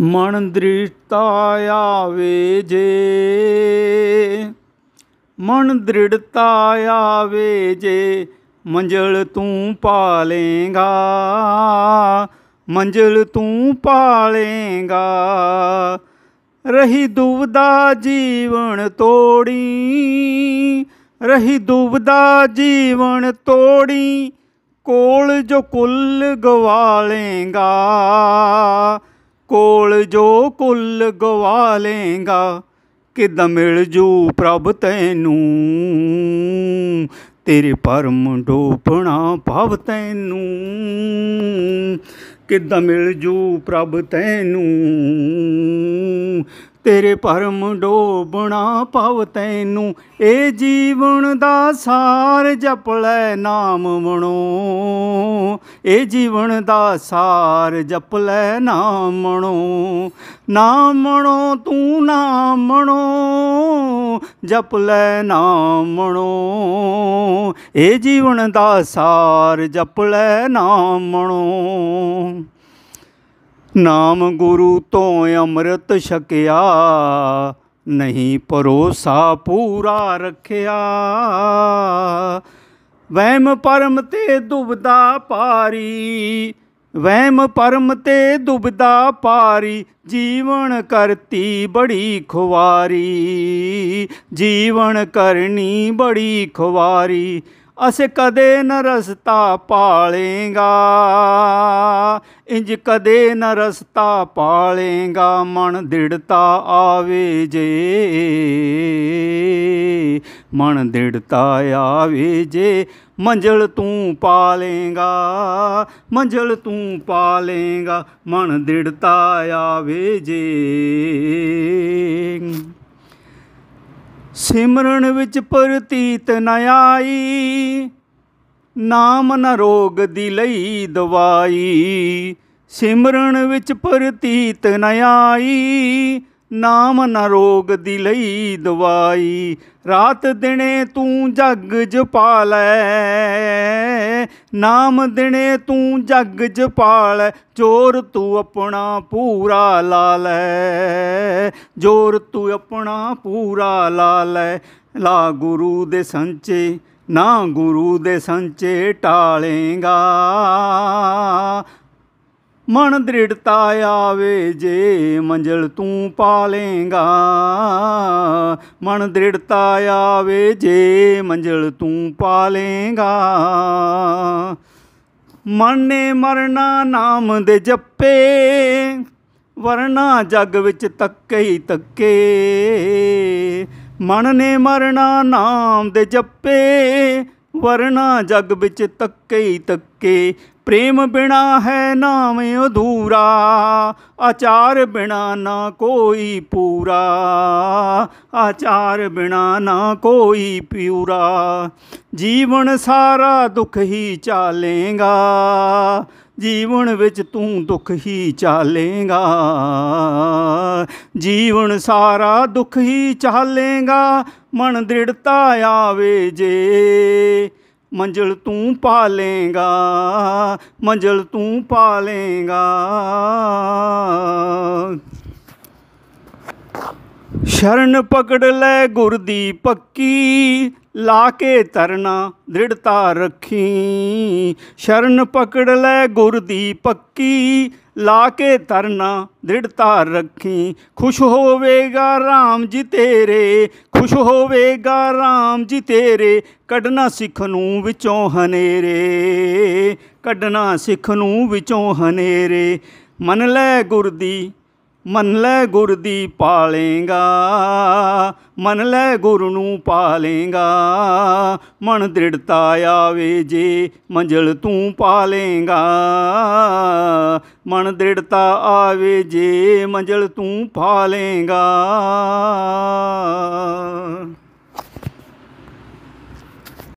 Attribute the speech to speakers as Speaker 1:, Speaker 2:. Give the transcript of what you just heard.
Speaker 1: ਮਨ ਦ੍ਰਿੜਤਾ ਆਵੇ ਜੇ ਮਨ ਦ੍ਰਿੜਤਾ ਆਵੇ ਜੇ ਮੰਜ਼ਲ ਤੂੰ ਪਾਲੇਗਾ ਮੰਜ਼ਲ ਤੂੰ ਪਾਲੇਗਾ ਰਹੀ ਦੁਬਦਾ ਜੀਵਨ ਤੋੜੀ ਰਹੀ ਦੁਬਦਾ ਜੀਵਨ ਤੋੜੀ ਕੋਲ ਜੋ ਕੁੱਲ ਗਵਾ ਕੋਲ ਜੋ ਕੁੱਲ ਗਵਾ ਲੇਗਾ ਕਿਦਾਂ ਮਿਲ ਜੂ ਪ੍ਰਭ ਤੈਨੂੰ ਤੇਰੇ ਪਰਮ ਡੋਪਣਾ ਭਵ ਤੈਨੂੰ ਕਿਦਾਂ ਮਿਲ ਜੂ ਪ੍ਰਭ ਤੈਨੂੰ ਤੇਰੇ ਭਰਮ ਡੋਬਣਾ ਪਾਵ ਤੈਨੂੰ ਇਹ ਜੀਵਨ ਦਾ ਸਾਰ ਜਪ ਲੈ ਨਾਮ ਮਣੋ ਇਹ ਜੀਵਨ ਦਾ ਸਾਰ ਜਪ ਲੈ ਨਾਮ ਮਣੋ ਨਾਮ ਮਣੋ ਤੂੰ ਨਾਮ ਮਣੋ ਜਪ ਲੈ ਨਾਮ ਮਣੋ ਇਹ ਜੀਵਨ ਦਾ ਸਾਰ ਜਪ ਲੈ ਨਾਮ ਮਣੋ ਨਾਮ ਗੁਰੂ ਤੋਂ ਅੰਮ੍ਰਿਤ ਛਕਿਆ ਨਹੀਂ ਪਰੋਸਾ ਪੂਰਾ ਰੱਖਿਆ ਵਹਿਮ ਪਰਮ ਤੇ ਦੁਬਦਾ ਪਾਰੀ ਵਹਿਮ ਪਰਮ ਤੇ ਦੁਬਦਾ ਪਾਰੀ ਜੀਵਨ ਕਰਤੀ ਬੜੀ ਖੁਵਾਰੀ ਜੀਵਨ ਕਰਨੀ ਬੜੀ ਖੁਵਾਰੀ ਅਸ ਕਦੇ ਨ ਰਸਤਾ ਪਾਲੇਗਾ ਇੰਜ ਕਦੇ ਨ ਰਸਤਾ ਪਾਲੇਗਾ ਮਨ ਦਿੜਤਾ ਆਵੇ ਜੇ ਮਨ ਦਿੜਤਾ ਆਵੇ ਜੇ ਮੰਜ਼ਲ ਤੂੰ ਪਾਲੇਗਾ ਮੰਜ਼ਲ ਤੂੰ ਪਾਲੇਗਾ ਮਨ ਦਿੜਤਾ ਆਵੇ ਜੇ ਸਿਮਰਨ ਵਿੱਚ ਪ੍ਰਤੀਤ ਨ ਆਈ ਨਾਮ ਨ ਰੋਗ ਦੀ ਲਈ ਦਵਾਈ ਸਿਮਰਨ ਵਿੱਚ ਪ੍ਰਤੀਤ ਨ ਆਈ ਨਾਮ ਨਾ ਰੋਗ ਦੀ ਲਈ ਦਵਾਈ ਰਾਤ ਦਿਨੇ ਤੂੰ ਜੱਗ ਜਪਾ ਲੈ ਨਾਮ ਦਿਨੇ ਤੂੰ ਜੱਗ ਜਪਾ ਲੈ ਤੂੰ ਆਪਣਾ ਪੂਰਾ ਲਾ ਲੈ ਜੋਰ ਤੂੰ ਆਪਣਾ ਪੂਰਾ ਲਾ ਲੈ ਲਾ ਗੁਰੂ ਦੇ ਸੰਚੇ ਨਾ ਗੁਰੂ ਦੇ ਸੰਚੇ ਟਾਲੇਗਾ ਮਨ ਦ੍ਰਿੜਤਾ ਆਵੇ ਜੇ ਮੰਜ਼ਲ ਤੂੰ ਪਾ ਲੇਗਾ ਮਨ ਦ੍ਰਿੜਤਾ ਆਵੇ ਜੇ ਮੰਜ਼ਲ ਤੂੰ ਪਾ ਲੇਗਾ ਮਨ ਨੇ ਮਰਨਾ ਨਾਮ ਦੇ ਜੱਪੇ ਵਰਨਾ ਜਗ ਵਿੱਚ ਤੱਕੇ ਹੀ ਤੱਕੇ ਮਨ ਨੇ ਮਰਨਾ ਨਾਮ ਦੇ ਜੱਪੇ ਵਰਨਾ ਜਗ ਵਿੱਚ ਤੱਕੇ ਹੀ ਤੱਕੇ ਪ੍ਰੇਮ ਬਿਨਾ ਹੈ ਨਾਮ ਅਧੂਰਾ ਆਚਾਰ ਬਿਨਾ ਨਾ ਕੋਈ ਪੂਰਾ ਆਚਾਰ ਬਿਨਾ ਨਾ ਕੋਈ ਪਿਉਰਾ ਜੀਵਨ ਸਾਰਾ ਦੁੱਖ ਹੀ ਚਾਲੇਗਾ ਜੀਵਨ ਵਿੱਚ ਤੂੰ ਦੁੱਖ ਹੀ ਚਾਲੇਗਾ ਜੀਵਨ ਸਾਰਾ ਦੁੱਖ ਹੀ ਚਾਲੇਗਾ ਮਨ ਦ੍ਰਿੜਤਾ ਆਵੇ ਜੇ ਮੰਜ਼ਲ ਤੂੰ ਪਾ ਲੇਗਾ ਮੰਜ਼ਲ ਤੂੰ ਪਾ ਲੇਗਾ ਸ਼ਰਨ ਪਕੜ ਲੈ ਗੁਰ ਦੀ ਪੱਕੀ ਲਾ ਕੇ ਤਰਨਾ ਦ੍ਰਿੜਤਾ ਰੱਖੀ ਸ਼ਰਨ ਪਕੜ ਲੈ ਗੁਰ ਦੀ ਪੱਕੀ ਲਾ ਕੇ ਤਰਨਾ ਦ੍ਰਿੜਤਾ ਰੱਖੀ ਖੁਸ਼ ਹੋਵੇਗਾ RAM ਜੀ ਤੇਰੇ ਖੁਸ਼ ਹੋਵੇਗਾ RAM ਜੀ ਤੇਰੇ ਕੱਢਣਾ ਸਿੱਖ ਨੂੰ ਵਿੱਚੋਂ ਹਨੇਰੇ ਕੱਢਣਾ ਸਿੱਖ ਨੂੰ ਵਿੱਚੋਂ ਹਨੇਰੇ ਮਨ ਲੈ ਗੁਰ ਦੀ ਮਨ ਲੈ ਗੁਰ ਦੀ ਪਾਲੇਗਾ ਮਨ ਲੈ ਗੁਰ ਨੂੰ ਪਾਲੇਗਾ ਮਨ ਦ੍ਰਿੜਤਾ ਆਵੇ ਜੇ ਮੰਜ਼ਲ ਤੂੰ ਪਾਲੇਗਾ ਮਨ ਦ੍ਰਿੜਤਾ ਆਵੇ ਜੇ ਮੰਜ਼ਲ ਤੂੰ ਪਾਲੇਗਾ